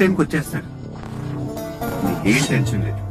టైంకి వచ్చేస్తాడు ఏం టెన్షన్ లేదు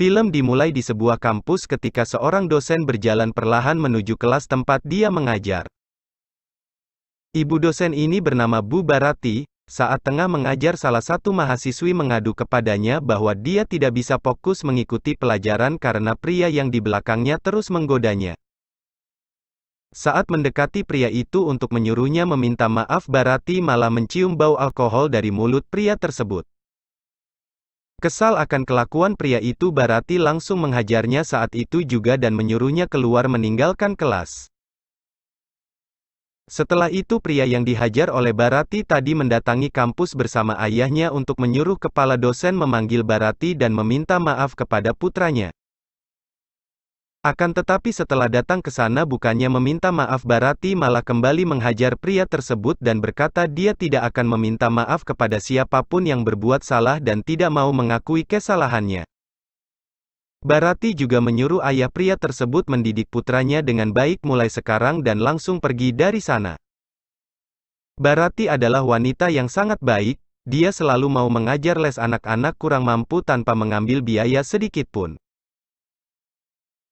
Film dimulai di sebuah kampus ketika seorang dosen berjalan perlahan menuju kelas tempat dia mengajar. Ibu dosen ini bernama Bu Barati, saat tengah mengajar salah satu mahasiswi mengadu kepadanya bahwa dia tidak bisa fokus mengikuti pelajaran karena pria yang di belakangnya terus menggodanya. Saat mendekati pria itu untuk menyuruhnya meminta maaf Barati malah mencium bau alkohol dari mulut pria tersebut. Kesal akan kelakuan pria itu Barati langsung menghajarnya saat itu juga dan menyuruhnya keluar meninggalkan kelas. Setelah itu pria yang dihajar oleh Barati tadi mendatangi kampus bersama ayahnya untuk menyuruh kepala dosen memanggil Barati dan meminta maaf kepada putranya. Akan tetapi setelah datang ke sana bukannya meminta maaf Barati malah kembali menghajar pria tersebut dan berkata dia tidak akan meminta maaf kepada siapapun yang berbuat salah dan tidak mau mengakui kesalahannya. Barati juga menyuruh ayah pria tersebut mendidik putranya dengan baik mulai sekarang dan langsung pergi dari sana. Barati adalah wanita yang sangat baik, dia selalu mau mengajar les anak-anak kurang mampu tanpa mengambil biaya sedikitpun.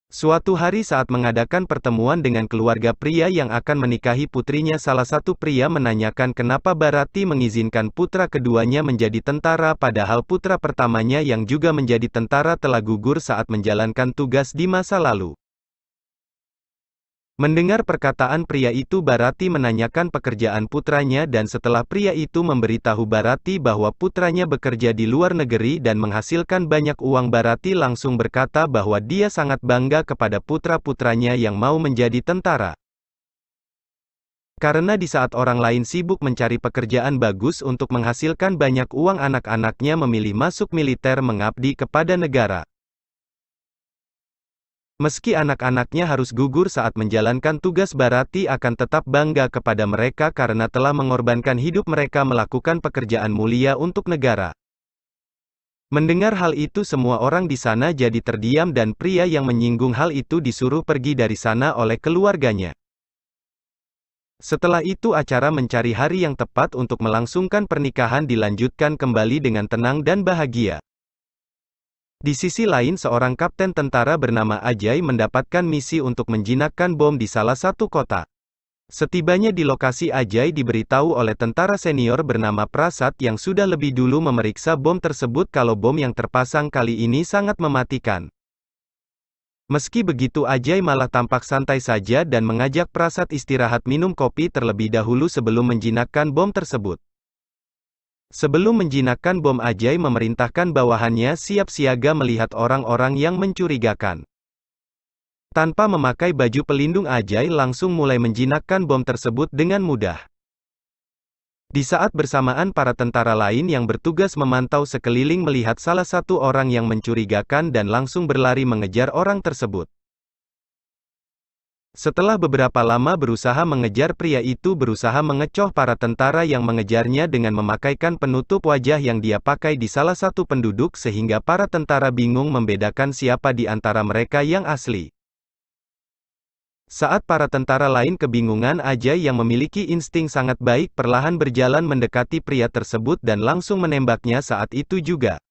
Suatu hari saat mengadakan pertemuan dengan keluarga pria yang akan menikahi putrinya salah satu pria menanyakan kenapa Barati mengizinkan putra keduanya menjadi tentara padahal putra pertamanya yang juga menjadi tentara telah gugur saat menjalankan tugas di masa lalu. Mendengar perkataan pria itu Barati menanyakan pekerjaan putranya dan setelah pria itu memberitahu Barati bahwa putranya bekerja di luar negeri dan menghasilkan banyak uang Barati langsung berkata bahwa dia sangat bangga kepada putra-putranya yang mau menjadi tentara. Karena di saat orang lain sibuk mencari pekerjaan bagus untuk menghasilkan banyak uang anak-anaknya memilih masuk militer mengabdi kepada negara. Meski anak-anaknya harus gugur saat menjalankan tugas Barati akan tetap bangga kepada mereka karena telah mengorbankan hidup mereka melakukan pekerjaan mulia untuk negara. Mendengar hal itu semua orang di sana jadi terdiam dan pria yang menyinggung hal itu disuruh pergi dari sana oleh keluarganya. Setelah itu acara mencari hari yang tepat untuk melangsungkan pernikahan dilanjutkan kembali dengan tenang dan bahagia. Di sisi lain seorang kapten tentara bernama Ajay mendapatkan misi untuk menjinakkan bom di salah satu kota. Setibanya di lokasi Ajay diberitahu oleh tentara senior bernama Prasad yang sudah lebih dulu memeriksa bom tersebut kalau bom yang terpasang kali ini sangat mematikan. Meski begitu Ajay malah tampak santai saja dan mengajak Prasad istirahat minum kopi terlebih dahulu sebelum menjinakkan bom tersebut. Sebelum menjinakkan bom Ajay memerintahkan bawahannya siap siaga melihat orang-orang yang mencurigakan. Tanpa memakai baju pelindung Ajay langsung mulai menjinakkan bom tersebut dengan mudah. Di saat bersamaan para tentara lain yang bertugas memantau sekeliling melihat salah satu orang yang mencurigakan dan langsung berlari mengejar orang tersebut. Setelah beberapa lama berusaha mengejar pria itu berusaha mengecoh para tentara yang mengejarnya dengan memakaikan penutup wajah yang dia pakai di salah satu penduduk sehingga para tentara bingung membedakan siapa di antara mereka yang asli. Saat para tentara lain kebingungan Ajay yang memiliki insting sangat baik perlahan berjalan mendekati pria tersebut dan langsung menembaknya saat itu juga.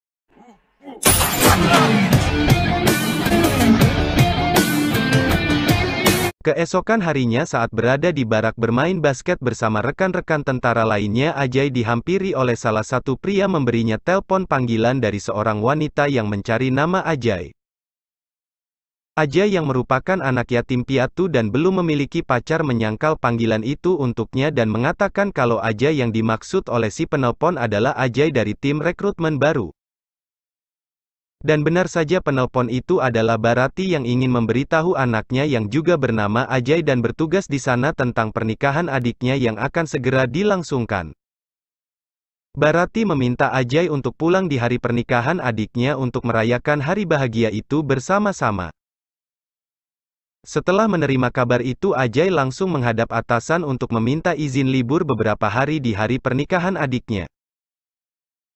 Keesokan harinya saat berada di barak bermain basket bersama rekan-rekan tentara lainnya Ajay dihampiri oleh salah satu pria memberinya telpon panggilan dari seorang wanita yang mencari nama Ajay. Ajay yang merupakan anak yatim piatu dan belum memiliki pacar menyangkal panggilan itu untuknya dan mengatakan kalau Ajay yang dimaksud oleh si penelpon adalah Ajay dari tim rekrutmen baru. Dan benar saja penelpon itu adalah Barati yang ingin memberitahu anaknya yang juga bernama Ajay dan bertugas di sana tentang pernikahan adiknya yang akan segera dilangsungkan. Barati meminta Ajay untuk pulang di hari pernikahan adiknya untuk merayakan hari bahagia itu bersama-sama. Setelah menerima kabar itu Ajay langsung menghadap atasan untuk meminta izin libur beberapa hari di hari pernikahan adiknya.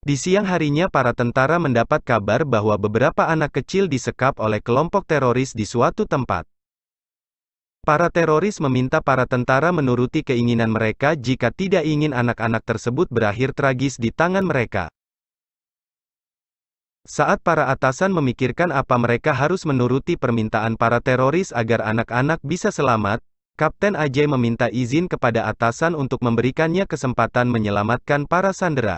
Di siang harinya para tentara mendapat kabar bahwa beberapa anak kecil disekap oleh kelompok teroris di suatu tempat. Para teroris meminta para tentara menuruti keinginan mereka jika tidak ingin anak-anak tersebut berakhir tragis di tangan mereka. Saat para atasan memikirkan apa mereka harus menuruti permintaan para teroris agar anak-anak bisa selamat, Kapten Ajay meminta izin kepada atasan untuk memberikannya kesempatan menyelamatkan para sandera.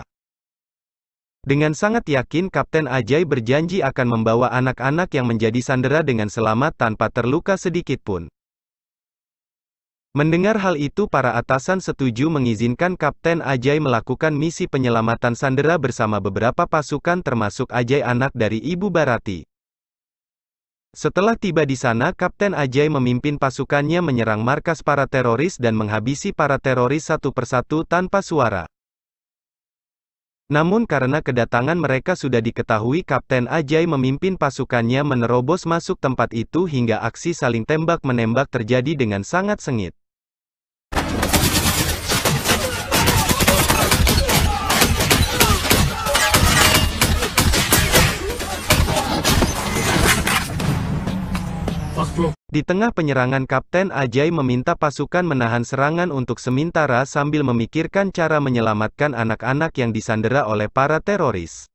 Dengan sangat yakin Kapten Ajay berjanji akan membawa anak-anak yang menjadi sandera dengan selamat tanpa terluka sedikit pun. Mendengar hal itu para atasan setuju mengizinkan Kapten Ajay melakukan misi penyelamatan sandera bersama beberapa pasukan termasuk Ajay anak dari Ibu Barati. Setelah tiba di sana Kapten Ajay memimpin pasukannya menyerang markas para teroris dan menghabisi para teroris satu persatu tanpa suara. Namun karena kedatangan mereka sudah diketahui Kapten Ajay memimpin pasukannya menerobos masuk tempat itu hingga aksi saling tembak-menembak terjadi dengan sangat sengit. Di tengah penyerangan Kapten Ajay meminta pasukan menahan serangan untuk sementara sambil memikirkan cara menyelamatkan anak-anak yang disandera oleh para teroris.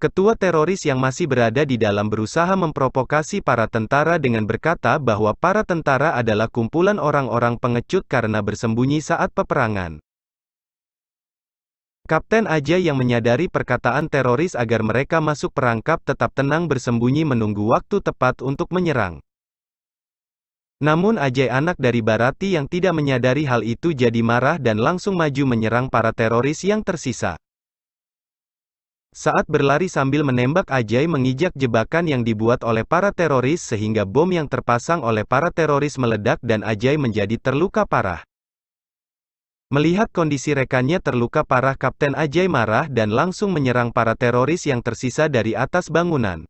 Ketua teroris yang masih berada di dalam berusaha memprovokasi para tentara dengan berkata bahwa para tentara adalah kumpulan orang-orang pengecut karena bersembunyi saat peperangan. Kapten Aja yang menyadari perkataan teroris agar mereka masuk perangkap tetap tenang bersembunyi menunggu waktu tepat untuk menyerang. Namun Ajay anak dari Barati yang tidak menyadari hal itu jadi marah dan langsung maju menyerang para teroris yang tersisa. Saat berlari sambil menembak Ajay mengijak jebakan yang dibuat oleh para teroris sehingga bom yang terpasang oleh para teroris meledak dan Ajay menjadi terluka parah. Melihat kondisi rekannya terluka parah Kapten Ajay marah dan langsung menyerang para teroris yang tersisa dari atas bangunan.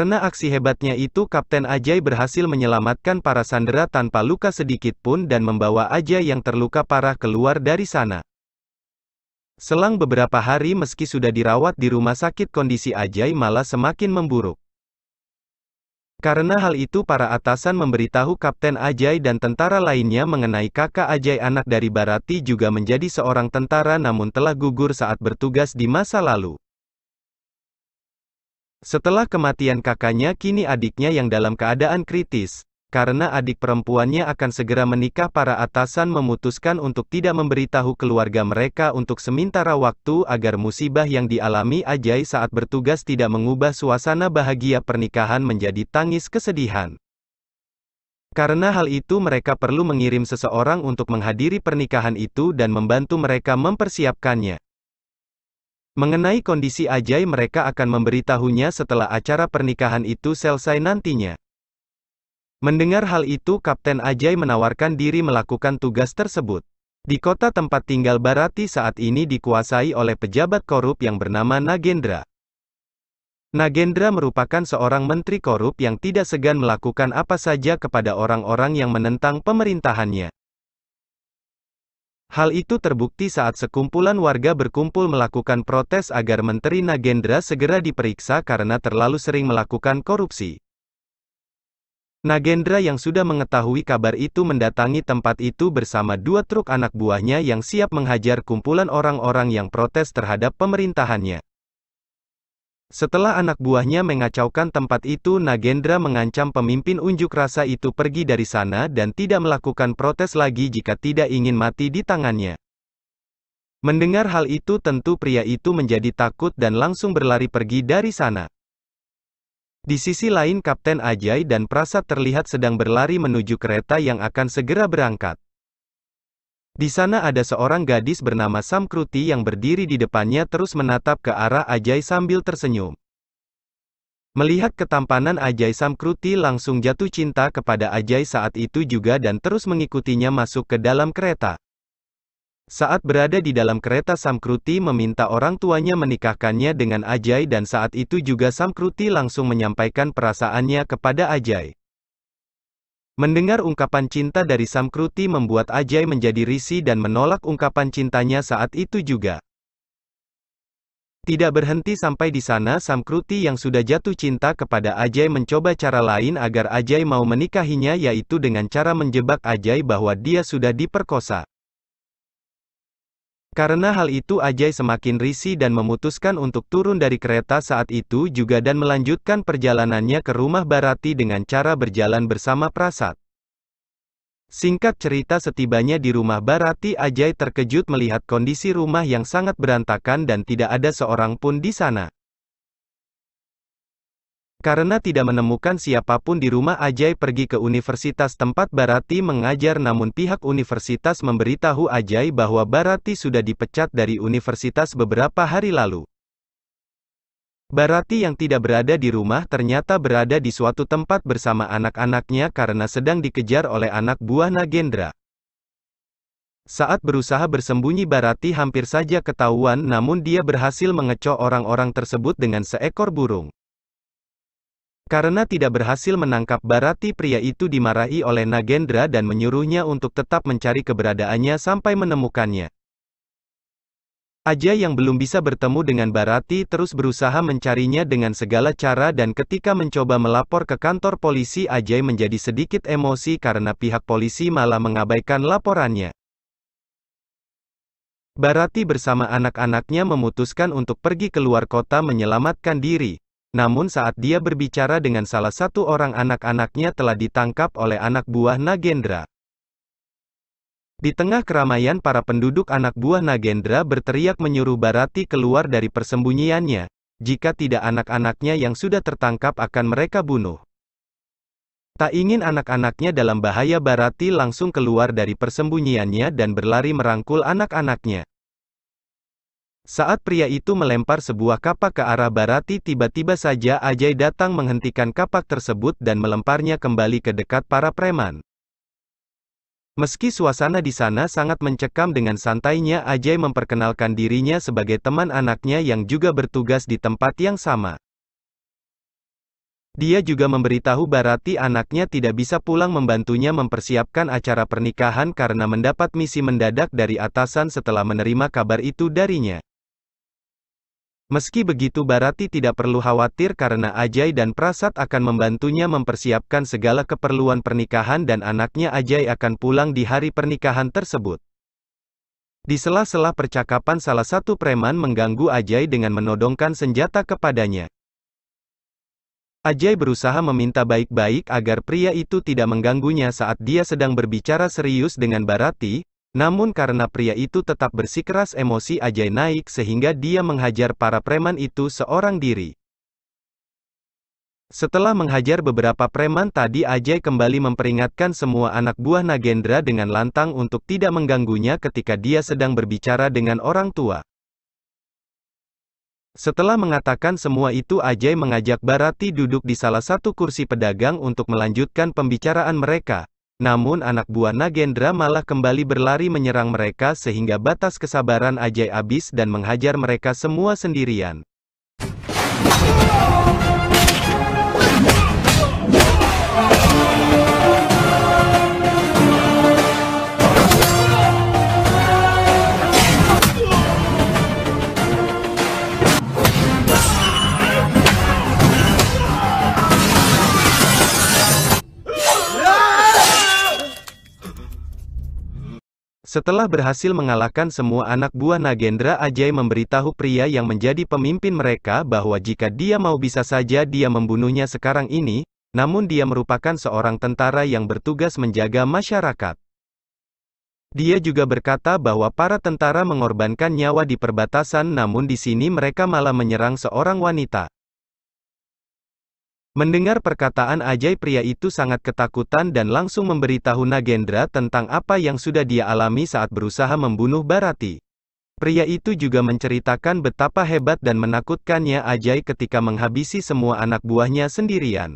Karena aksi hebatnya itu Kapten Ajay berhasil menyelamatkan para sandera tanpa luka sedikit pun dan membawa Ajay yang terluka parah keluar dari sana. Selang beberapa hari meski sudah dirawat di rumah sakit kondisi Ajay malah semakin memburuk. Karena hal itu para atasan memberitahu Kapten Ajay dan tentara lainnya mengenai kakak Ajay anak dari Barati juga menjadi seorang tentara namun telah gugur saat bertugas di masa lalu. Setelah kematian kakaknya kini adiknya yang dalam keadaan kritis, karena adik perempuannya akan segera menikah para atasan memutuskan untuk tidak memberitahu keluarga mereka untuk sementara waktu agar musibah yang dialami Ajay saat bertugas tidak mengubah suasana bahagia pernikahan menjadi tangis kesedihan. Karena hal itu mereka perlu mengirim seseorang untuk menghadiri pernikahan itu dan membantu mereka mempersiapkannya. Mengenai kondisi Ajay mereka akan memberitahunya setelah acara pernikahan itu selesai nantinya. Mendengar hal itu Kapten Ajay menawarkan diri melakukan tugas tersebut. Di kota tempat tinggal Barati saat ini dikuasai oleh pejabat korup yang bernama Nagendra. Nagendra merupakan seorang menteri korup yang tidak segan melakukan apa saja kepada orang-orang yang menentang pemerintahannya. Hal itu terbukti saat sekumpulan warga berkumpul melakukan protes agar Menteri Nagendra segera diperiksa karena terlalu sering melakukan korupsi. Nagendra yang sudah mengetahui kabar itu mendatangi tempat itu bersama dua truk anak buahnya yang siap menghajar kumpulan orang-orang yang protes terhadap pemerintahannya. Setelah anak buahnya mengacaukan tempat itu Nagendra mengancam pemimpin unjuk rasa itu pergi dari sana dan tidak melakukan protes lagi jika tidak ingin mati di tangannya. Mendengar hal itu tentu pria itu menjadi takut dan langsung berlari pergi dari sana. Di sisi lain Kapten Ajay dan Prasad terlihat sedang berlari menuju kereta yang akan segera berangkat. Di sana ada seorang gadis bernama Samkruti yang berdiri di depannya terus menatap ke arah Ajay sambil tersenyum. Melihat ketampanan Ajay Samkruti langsung jatuh cinta kepada Ajay saat itu juga dan terus mengikutinya masuk ke dalam kereta. Saat berada di dalam kereta Samkruti meminta orang tuanya menikahkannya dengan Ajay dan saat itu juga Samkruti langsung menyampaikan perasaannya kepada Ajay. Mendengar ungkapan cinta dari Samkruti membuat Ajay menjadi risih dan menolak ungkapan cintanya saat itu juga. Tidak berhenti sampai di sana Samkruti yang sudah jatuh cinta kepada Ajay mencoba cara lain agar Ajay mau menikahinya yaitu dengan cara menjebak Ajay bahwa dia sudah diperkosa. Karena hal itu Ajay semakin risih dan memutuskan untuk turun dari kereta saat itu juga dan melanjutkan perjalanannya ke rumah Barati dengan cara berjalan bersama Prasad. Singkat cerita setibanya di rumah Barati Ajay terkejut melihat kondisi rumah yang sangat berantakan dan tidak ada seorang pun di sana. Karena tidak menemukan siapapun di rumah Ajay pergi ke universitas tempat Barati mengajar namun pihak universitas memberitahu Ajay bahwa Barati sudah dipecat dari universitas beberapa hari lalu. Barati yang tidak berada di rumah ternyata berada di suatu tempat bersama anak-anaknya karena sedang dikejar oleh anak buah Nagendra. Saat berusaha bersembunyi Barati hampir saja ketahuan namun dia berhasil mengecoh orang-orang tersebut dengan seekor burung. Karena tidak berhasil menangkap Barati pria itu dimarahi oleh Nagendra dan menyuruhnya untuk tetap mencari keberadaannya sampai menemukannya. Aja yang belum bisa bertemu dengan Barati terus berusaha mencarinya dengan segala cara dan ketika mencoba melapor ke kantor polisi Ajay menjadi sedikit emosi karena pihak polisi malah mengabaikan laporannya. Barati bersama anak-anaknya memutuskan untuk pergi keluar kota menyelamatkan diri, namun saat dia berbicara dengan salah satu orang anak-anaknya telah ditangkap oleh anak buah Nagendra. Di tengah keramaian para penduduk anak buah Nagendra berteriak menyuruh Barati keluar dari persembunyiannya, jika tidak anak-anaknya yang sudah tertangkap akan mereka bunuh. Tak ingin anak-anaknya dalam bahaya Barati langsung keluar dari persembunyiannya dan berlari merangkul anak-anaknya. Saat pria itu melempar sebuah kapak ke arah Barati tiba-tiba saja Ajay datang menghentikan kapak tersebut dan melemparnya kembali ke dekat para preman. Meski suasana di sana sangat mencekam dengan santainya Ajay memperkenalkan dirinya sebagai teman anaknya yang juga bertugas di tempat yang sama. Dia juga memberitahu Barati anaknya tidak bisa pulang membantunya mempersiapkan acara pernikahan karena mendapat misi mendadak dari atasan setelah menerima kabar itu darinya. Meski begitu Barati tidak perlu khawatir karena Ajay dan Prasad akan membantunya mempersiapkan segala keperluan pernikahan dan anaknya Ajay akan pulang di hari pernikahan tersebut. Di sela-sela percakapan salah satu preman mengganggu Ajay dengan menodongkan senjata kepadanya. Ajay berusaha meminta baik-baik agar pria itu tidak mengganggunya saat dia sedang berbicara serius dengan Barati, namun karena pria itu tetap bersikeras emosi Ajay naik sehingga dia menghajar para preman itu seorang diri. Setelah menghajar beberapa preman tadi Ajay kembali memperingatkan semua anak buah Nagendra dengan lantang untuk tidak mengganggunya ketika dia sedang berbicara dengan orang tua. Setelah mengatakan semua itu Ajay mengajak Barati duduk di salah satu kursi pedagang untuk melanjutkan pembicaraan mereka. Namun anak buah Nagendra malah kembali berlari menyerang mereka sehingga batas kesabaran Ajay habis dan menghajar mereka semua sendirian. Setelah berhasil mengalahkan semua anak buah Nagendra Ajay memberitahu pria yang menjadi pemimpin mereka bahwa jika dia mau bisa saja dia membunuhnya sekarang ini, namun dia merupakan seorang tentara yang bertugas menjaga masyarakat. Dia juga berkata bahwa para tentara mengorbankan nyawa di perbatasan namun di sini mereka malah menyerang seorang wanita. Mendengar perkataan ajaib pria itu sangat ketakutan dan langsung memberitahu Nagendra tentang apa yang sudah dia alami saat berusaha membunuh Barati. Pria itu juga menceritakan betapa hebat dan menakutkannya Ajay ketika menghabisi semua anak buahnya sendirian.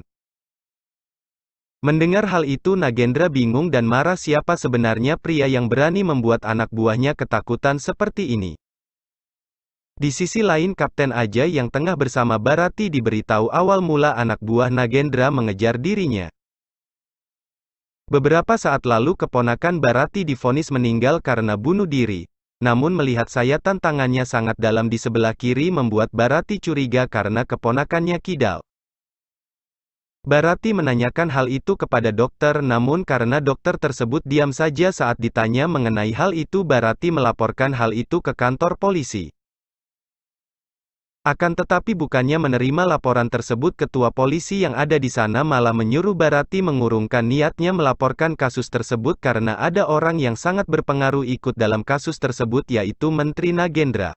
Mendengar hal itu Nagendra bingung dan marah siapa sebenarnya pria yang berani membuat anak buahnya ketakutan seperti ini. Di sisi lain Kapten Ajay yang tengah bersama Barati diberitahu awal mula anak buah Nagendra mengejar dirinya. Beberapa saat lalu keponakan Barati difonis meninggal karena bunuh diri. Namun melihat sayatan tangannya sangat dalam di sebelah kiri membuat Barati curiga karena keponakannya kidal. Barati menanyakan hal itu kepada dokter namun karena dokter tersebut diam saja saat ditanya mengenai hal itu Barati melaporkan hal itu ke kantor polisi. Akan tetapi bukannya menerima laporan tersebut ketua polisi yang ada di sana malah menyuruh Barati mengurungkan niatnya melaporkan kasus tersebut karena ada orang yang sangat berpengaruh ikut dalam kasus tersebut yaitu Menteri Nagendra.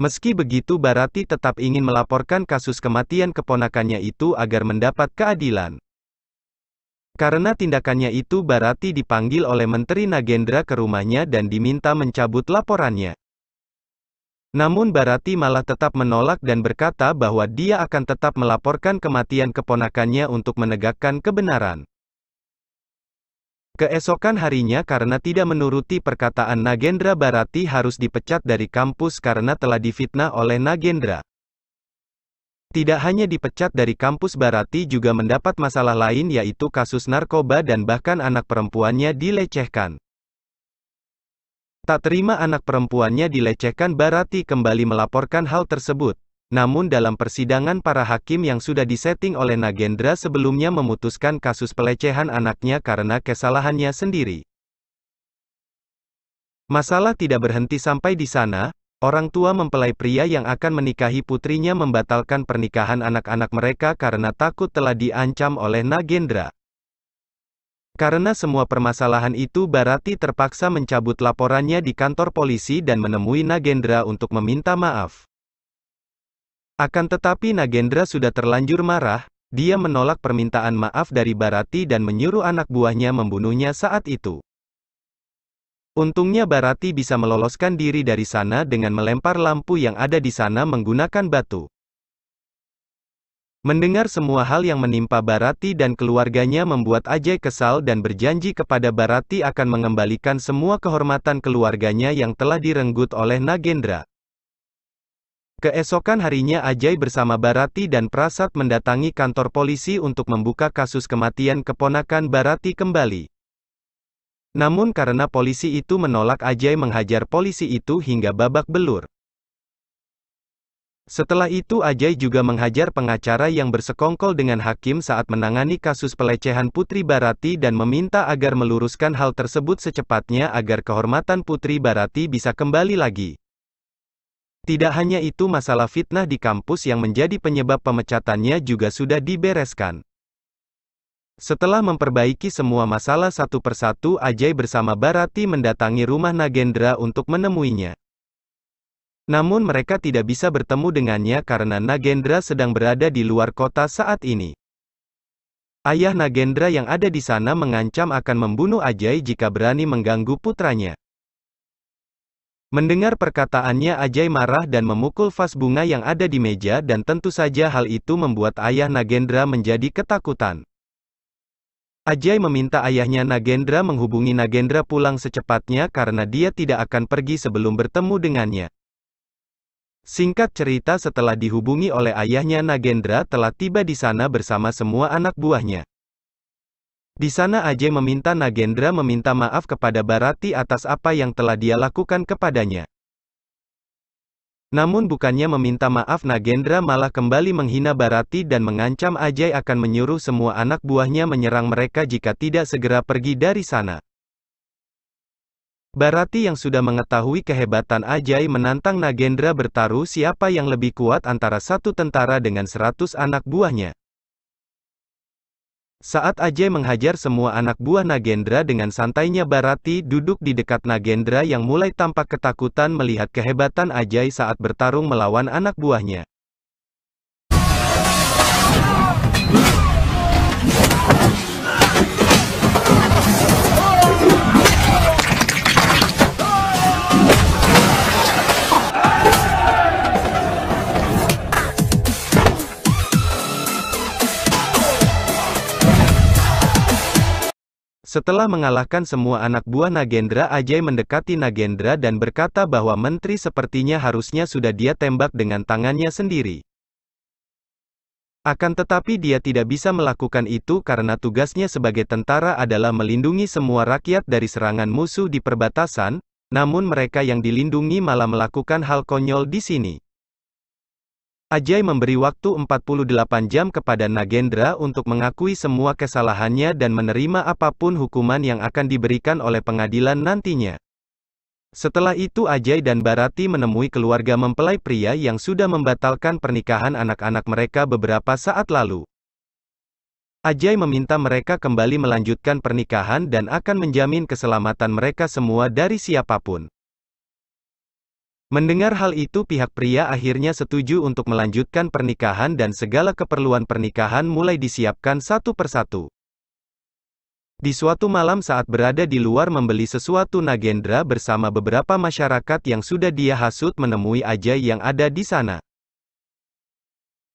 Meski begitu Barati tetap ingin melaporkan kasus kematian keponakannya itu agar mendapat keadilan. Karena tindakannya itu Barati dipanggil oleh Menteri Nagendra ke rumahnya dan diminta mencabut laporannya. Namun Barati malah tetap menolak dan berkata bahwa dia akan tetap melaporkan kematian keponakannya untuk menegakkan kebenaran. Keesokan harinya karena tidak menuruti perkataan Nagendra Barati harus dipecat dari kampus karena telah difitnah oleh Nagendra. Tidak hanya dipecat dari kampus Barati juga mendapat masalah lain yaitu kasus narkoba dan bahkan anak perempuannya dilecehkan. Tak terima anak perempuannya dilecehkan Barati kembali melaporkan hal tersebut. Namun dalam persidangan para hakim yang sudah disetting oleh Nagendra sebelumnya memutuskan kasus pelecehan anaknya karena kesalahannya sendiri. Masalah tidak berhenti sampai di sana, orang tua mempelai pria yang akan menikahi putrinya membatalkan pernikahan anak-anak mereka karena takut telah diancam oleh Nagendra. Karena semua permasalahan itu Barati terpaksa mencabut laporannya di kantor polisi dan menemui Nagendra untuk meminta maaf. Akan tetapi Nagendra sudah terlanjur marah, dia menolak permintaan maaf dari Barati dan menyuruh anak buahnya membunuhnya saat itu. Untungnya Barati bisa meloloskan diri dari sana dengan melempar lampu yang ada di sana menggunakan batu. Mendengar semua hal yang menimpa Barati dan keluarganya membuat Ajay kesal dan berjanji kepada Barati akan mengembalikan semua kehormatan keluarganya yang telah direnggut oleh Nagendra. Keesokan harinya Ajay bersama Barati dan Prasad mendatangi kantor polisi untuk membuka kasus kematian keponakan Barati kembali. Namun karena polisi itu menolak Ajay menghajar polisi itu hingga babak belur. Setelah itu Ajay juga menghajar pengacara yang bersekongkol dengan hakim saat menangani kasus pelecehan Putri Barati dan meminta agar meluruskan hal tersebut secepatnya agar kehormatan Putri Barati bisa kembali lagi. Tidak hanya itu masalah fitnah di kampus yang menjadi penyebab pemecatannya juga sudah dibereskan. Setelah memperbaiki semua masalah satu persatu Ajay bersama Barati mendatangi rumah Nagendra untuk menemuinya. Namun mereka tidak bisa bertemu dengannya karena Nagendra sedang berada di luar kota saat ini. Ayah Nagendra yang ada di sana mengancam akan membunuh Ajay jika berani mengganggu putranya. Mendengar perkataannya Ajay marah dan memukul vas bunga yang ada di meja dan tentu saja hal itu membuat ayah Nagendra menjadi ketakutan. Ajay meminta ayahnya Nagendra menghubungi Nagendra pulang secepatnya karena dia tidak akan pergi sebelum bertemu dengannya. Singkat cerita setelah dihubungi oleh ayahnya Nagendra telah tiba di sana bersama semua anak buahnya. Di sana Ajay meminta Nagendra meminta maaf kepada Barati atas apa yang telah dia lakukan kepadanya. Namun bukannya meminta maaf Nagendra malah kembali menghina Barati dan mengancam Ajay akan menyuruh semua anak buahnya menyerang mereka jika tidak segera pergi dari sana. Barati yang sudah mengetahui kehebatan Ajay menantang Nagendra bertaruh siapa yang lebih kuat antara satu tentara dengan seratus anak buahnya. Saat Ajay menghajar semua anak buah Nagendra dengan santainya Barati duduk di dekat Nagendra yang mulai tampak ketakutan melihat kehebatan Ajay saat bertarung melawan anak buahnya. Setelah mengalahkan semua anak buah Nagendra Ajay mendekati Nagendra dan berkata bahwa menteri sepertinya harusnya sudah dia tembak dengan tangannya sendiri. Akan tetapi dia tidak bisa melakukan itu karena tugasnya sebagai tentara adalah melindungi semua rakyat dari serangan musuh di perbatasan, namun mereka yang dilindungi malah melakukan hal konyol di sini. Ajay memberi waktu 48 jam kepada Nagendra untuk mengakui semua kesalahannya dan menerima apapun hukuman yang akan diberikan oleh pengadilan nantinya. Setelah itu Ajay dan Barati menemui keluarga mempelai pria yang sudah membatalkan pernikahan anak-anak mereka beberapa saat lalu. Ajay meminta mereka kembali melanjutkan pernikahan dan akan menjamin keselamatan mereka semua dari siapapun. Mendengar hal itu pihak pria akhirnya setuju untuk melanjutkan pernikahan dan segala keperluan pernikahan mulai disiapkan satu persatu. Di suatu malam saat berada di luar membeli sesuatu Nagendra bersama beberapa masyarakat yang sudah dia hasut menemui Ajay yang ada di sana.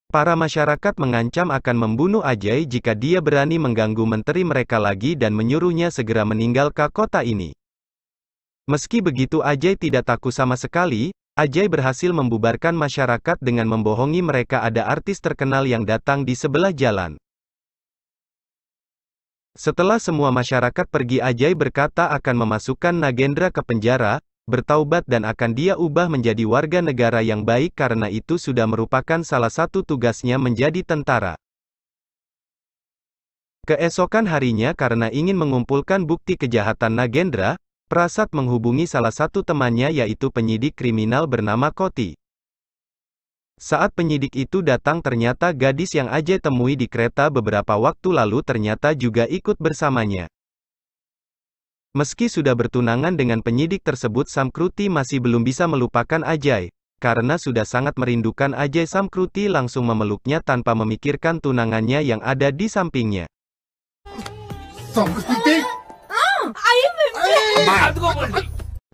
Para masyarakat mengancam akan membunuh Ajay jika dia berani mengganggu menteri mereka lagi dan menyuruhnya segera meninggalkan kota ini. Meski begitu Ajay tidak takut sama sekali, Ajay berhasil membubarkan masyarakat dengan membohongi mereka ada artis terkenal yang datang di sebelah jalan. Setelah semua masyarakat pergi Ajay berkata akan memasukkan Nagendra ke penjara, bertaubat dan akan dia ubah menjadi warga negara yang baik karena itu sudah merupakan salah satu tugasnya menjadi tentara. Keesokan harinya karena ingin mengumpulkan bukti kejahatan Nagendra, Prasad menghubungi salah satu temannya yaitu penyidik kriminal bernama Koti. Saat penyidik itu datang ternyata gadis yang Ajay temui di kereta beberapa waktu lalu ternyata juga ikut bersamanya. Meski sudah bertunangan dengan penyidik tersebut Samkruti masih belum bisa melupakan Ajay. Karena sudah sangat merindukan Ajay Samkruti langsung memeluknya tanpa memikirkan tunangannya yang ada di sampingnya. Samkruti! ayo ah,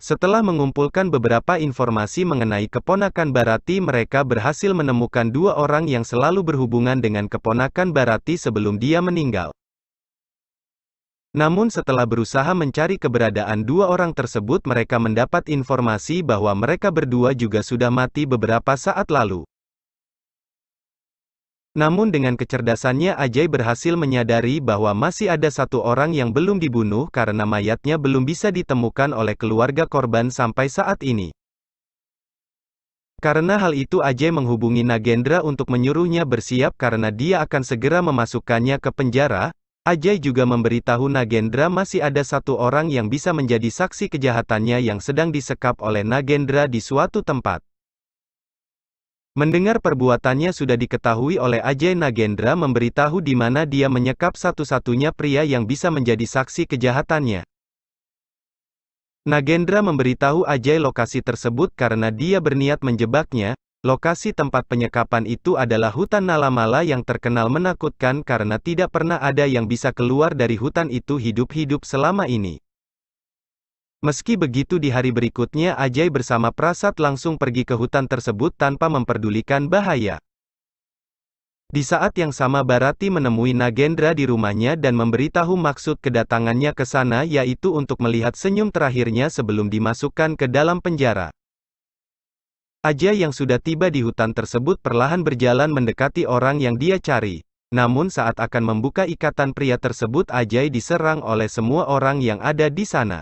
setelah mengumpulkan beberapa informasi mengenai keponakan Barati mereka berhasil menemukan dua orang yang selalu berhubungan dengan keponakan Barati sebelum dia meninggal. Namun setelah berusaha mencari keberadaan dua orang tersebut mereka mendapat informasi bahwa mereka berdua juga sudah mati beberapa saat lalu. Namun dengan kecerdasannya Ajay berhasil menyadari bahwa masih ada satu orang yang belum dibunuh karena mayatnya belum bisa ditemukan oleh keluarga korban sampai saat ini. Karena hal itu Ajay menghubungi Nagendra untuk menyuruhnya bersiap karena dia akan segera memasukkannya ke penjara, Ajay juga memberitahu Nagendra masih ada satu orang yang bisa menjadi saksi kejahatannya yang sedang disekap oleh Nagendra di suatu tempat. Mendengar perbuatannya sudah diketahui oleh Ajay Nagendra memberitahu di mana dia menyekap satu-satunya pria yang bisa menjadi saksi kejahatannya. Nagendra memberitahu Ajay lokasi tersebut karena dia berniat menjebaknya, lokasi tempat penyekapan itu adalah hutan Nalamala yang terkenal menakutkan karena tidak pernah ada yang bisa keluar dari hutan itu hidup-hidup selama ini. Meski begitu di hari berikutnya Ajay bersama Prasad langsung pergi ke hutan tersebut tanpa memperdulikan bahaya. Di saat yang sama Barati menemui Nagendra di rumahnya dan memberitahu maksud kedatangannya ke sana yaitu untuk melihat senyum terakhirnya sebelum dimasukkan ke dalam penjara. Ajay yang sudah tiba di hutan tersebut perlahan berjalan mendekati orang yang dia cari. Namun saat akan membuka ikatan pria tersebut Ajay diserang oleh semua orang yang ada di sana.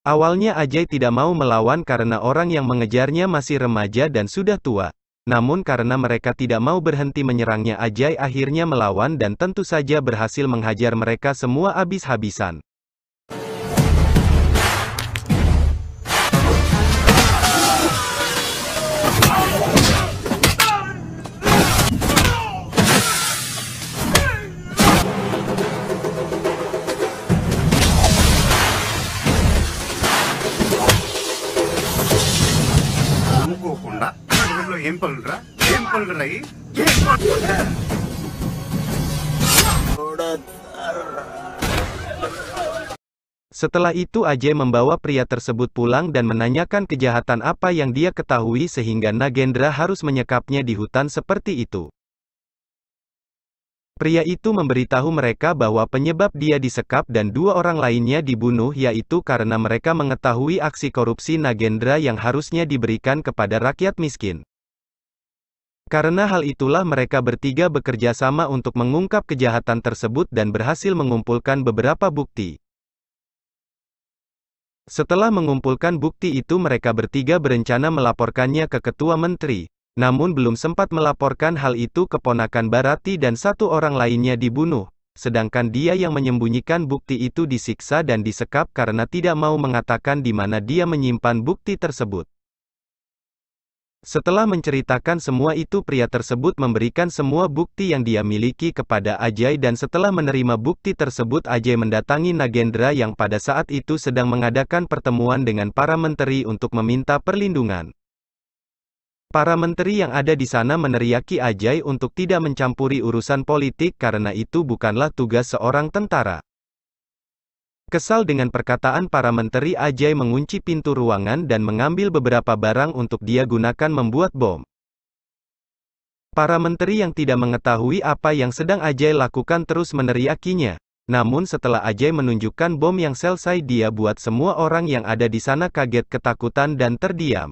Awalnya Ajay tidak mau melawan karena orang yang mengejarnya masih remaja dan sudah tua. Namun karena mereka tidak mau berhenti menyerangnya Ajay akhirnya melawan dan tentu saja berhasil menghajar mereka semua habis-habisan. Setelah itu Aje membawa pria tersebut pulang dan menanyakan kejahatan apa yang dia ketahui sehingga Nagendra harus menyekapnya di hutan seperti itu. Pria itu memberitahu mereka bahwa penyebab dia disekap dan dua orang lainnya dibunuh yaitu karena mereka mengetahui aksi korupsi Nagendra yang harusnya diberikan kepada rakyat miskin. Karena hal itulah mereka bertiga bekerja sama untuk mengungkap kejahatan tersebut dan berhasil mengumpulkan beberapa bukti. Setelah mengumpulkan bukti itu mereka bertiga berencana melaporkannya ke ketua menteri. Namun belum sempat melaporkan hal itu keponakan Barati dan satu orang lainnya dibunuh, sedangkan dia yang menyembunyikan bukti itu disiksa dan disekap karena tidak mau mengatakan di mana dia menyimpan bukti tersebut. Setelah menceritakan semua itu pria tersebut memberikan semua bukti yang dia miliki kepada Ajay dan setelah menerima bukti tersebut Ajay mendatangi Nagendra yang pada saat itu sedang mengadakan pertemuan dengan para menteri untuk meminta perlindungan. Para menteri yang ada di sana meneriaki Ajay untuk tidak mencampuri urusan politik karena itu bukanlah tugas seorang tentara. Kesal dengan perkataan para menteri Ajay mengunci pintu ruangan dan mengambil beberapa barang untuk dia gunakan membuat bom. Para menteri yang tidak mengetahui apa yang sedang Ajay lakukan terus meneriakinya. Namun setelah Ajay menunjukkan bom yang selesai dia buat semua orang yang ada di sana kaget ketakutan dan terdiam.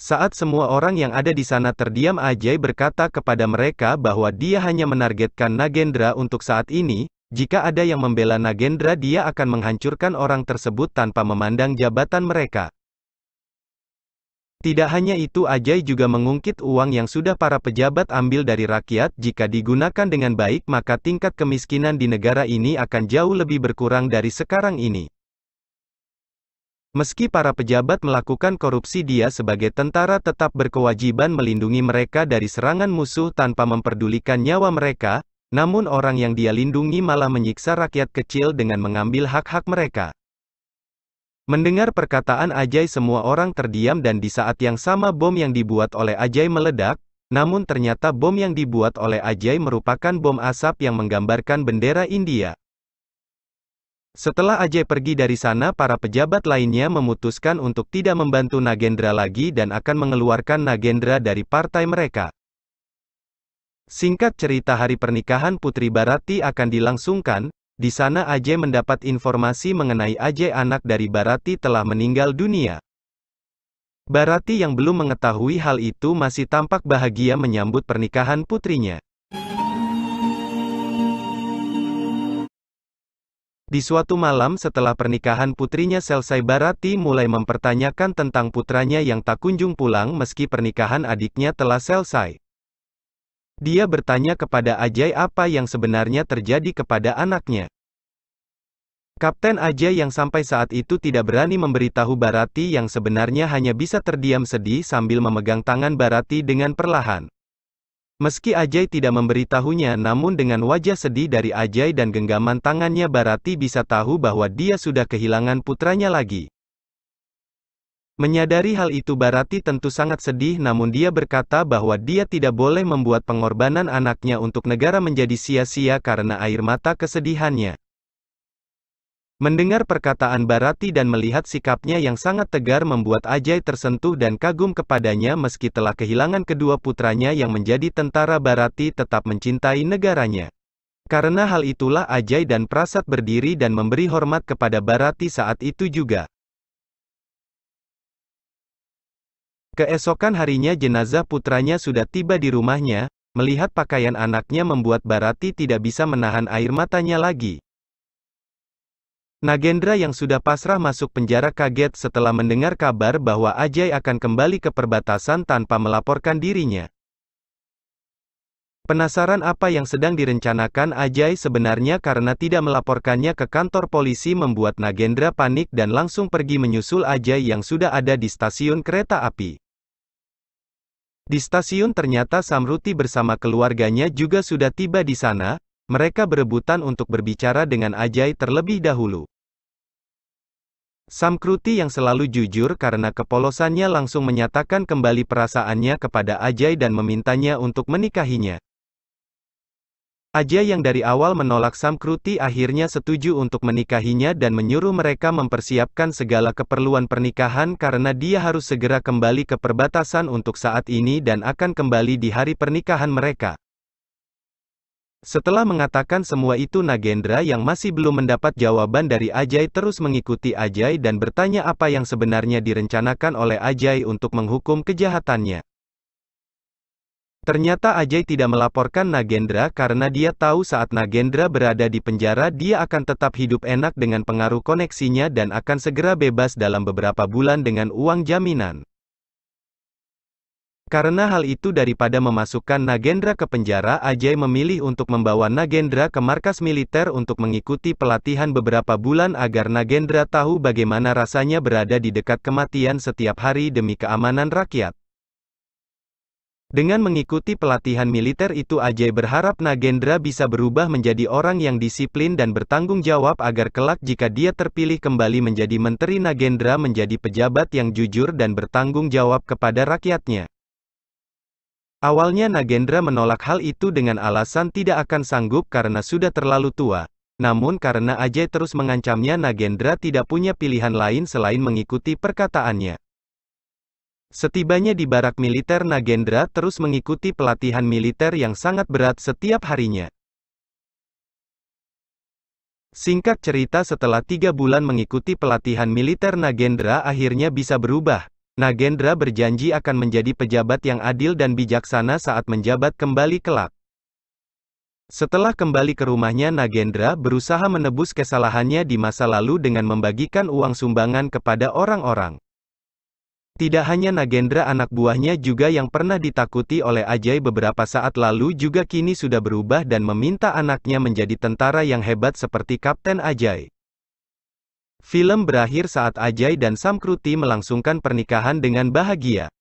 Saat semua orang yang ada di sana terdiam Ajay berkata kepada mereka bahwa dia hanya menargetkan Nagendra untuk saat ini, jika ada yang membela Nagendra dia akan menghancurkan orang tersebut tanpa memandang jabatan mereka. Tidak hanya itu Ajay juga mengungkit uang yang sudah para pejabat ambil dari rakyat jika digunakan dengan baik maka tingkat kemiskinan di negara ini akan jauh lebih berkurang dari sekarang ini. Meski para pejabat melakukan korupsi dia sebagai tentara tetap berkewajiban melindungi mereka dari serangan musuh tanpa memperdulikan nyawa mereka, namun orang yang dia lindungi malah menyiksa rakyat kecil dengan mengambil hak-hak mereka. Mendengar perkataan Ajay semua orang terdiam dan di saat yang sama bom yang dibuat oleh Ajay meledak, namun ternyata bom yang dibuat oleh Ajay merupakan bom asap yang menggambarkan bendera India. Setelah Ajay pergi dari sana para pejabat lainnya memutuskan untuk tidak membantu Nagendra lagi dan akan mengeluarkan Nagendra dari partai mereka. Singkat cerita hari pernikahan Putri Barati akan dilangsungkan, di sana AJ mendapat informasi mengenai AJ anak dari Barati telah meninggal dunia. Barati yang belum mengetahui hal itu masih tampak bahagia menyambut pernikahan putrinya. Di suatu malam setelah pernikahan putrinya selesai Barati mulai mempertanyakan tentang putranya yang tak kunjung pulang meski pernikahan adiknya telah selesai. Dia bertanya kepada Ajay apa yang sebenarnya terjadi kepada anaknya. Kapten Ajay yang sampai saat itu tidak berani memberitahu Barati yang sebenarnya hanya bisa terdiam sedih sambil memegang tangan Barati dengan perlahan. Meski Ajay tidak memberitahunya namun dengan wajah sedih dari Ajay dan genggaman tangannya Barati bisa tahu bahwa dia sudah kehilangan putranya lagi. Menyadari hal itu Barati tentu sangat sedih namun dia berkata bahwa dia tidak boleh membuat pengorbanan anaknya untuk negara menjadi sia-sia karena air mata kesedihannya. Mendengar perkataan Barati dan melihat sikapnya yang sangat tegar membuat Ajay tersentuh dan kagum kepadanya meski telah kehilangan kedua putranya yang menjadi tentara Barati tetap mencintai negaranya. Karena hal itulah Ajay dan Prasat berdiri dan memberi hormat kepada Barati saat itu juga. Keesokan harinya jenazah putranya sudah tiba di rumahnya, melihat pakaian anaknya membuat Barati tidak bisa menahan air matanya lagi. Nagendra yang sudah pasrah masuk penjara kaget setelah mendengar kabar bahwa Ajay akan kembali ke perbatasan tanpa melaporkan dirinya. Penasaran apa yang sedang direncanakan Ajay sebenarnya karena tidak melaporkannya ke kantor polisi membuat Nagendra panik dan langsung pergi menyusul Ajay yang sudah ada di stasiun kereta api. Di stasiun ternyata Samruti bersama keluarganya juga sudah tiba di sana, mereka berebutan untuk berbicara dengan Ajay terlebih dahulu. Samkruti yang selalu jujur karena kepolosannya langsung menyatakan kembali perasaannya kepada Ajay dan memintanya untuk menikahinya. Aja yang dari awal menolak Samkruti akhirnya setuju untuk menikahinya dan menyuruh mereka mempersiapkan segala keperluan pernikahan karena dia harus segera kembali ke perbatasan untuk saat ini dan akan kembali di hari pernikahan mereka. Setelah mengatakan semua itu Nagendra yang masih belum mendapat jawaban dari Ajay terus mengikuti Ajay dan bertanya apa yang sebenarnya direncanakan oleh Ajay untuk menghukum kejahatannya. Ternyata Ajay tidak melaporkan Nagendra karena dia tahu saat Nagendra berada di penjara dia akan tetap hidup enak dengan pengaruh koneksinya dan akan segera bebas dalam beberapa bulan dengan uang jaminan. Karena hal itu daripada memasukkan Nagendra ke penjara Ajay memilih untuk membawa Nagendra ke markas militer untuk mengikuti pelatihan beberapa bulan agar Nagendra tahu bagaimana rasanya berada di dekat kematian setiap hari demi keamanan rakyat. Dengan mengikuti pelatihan militer itu Ajay berharap Nagendra bisa berubah menjadi orang yang disiplin dan bertanggung jawab agar kelak jika dia terpilih kembali menjadi menteri Nagendra menjadi pejabat yang jujur dan bertanggung jawab kepada rakyatnya. Awalnya Nagendra menolak hal itu dengan alasan tidak akan sanggup karena sudah terlalu tua. Namun karena Ajay terus mengancamnya Nagendra tidak punya pilihan lain selain mengikuti perkataannya. Setibanya di barak militer Nagendra terus mengikuti pelatihan militer yang sangat berat setiap harinya. Singkat cerita setelah tiga bulan mengikuti pelatihan militer Nagendra akhirnya bisa berubah. Nagendra berjanji akan menjadi pejabat yang adil dan bijaksana saat menjabat kembali kelak. Setelah kembali ke rumahnya Nagendra berusaha menebus kesalahannya di masa lalu dengan membagikan uang sumbangan kepada orang-orang. Tidak hanya Nagendra anak buahnya juga yang pernah ditakuti oleh Ajay beberapa saat lalu juga kini sudah berubah dan meminta anaknya menjadi tentara yang hebat seperti Kapten Ajay. Film berakhir saat Ajay dan Samkruti melangsungkan pernikahan dengan bahagia.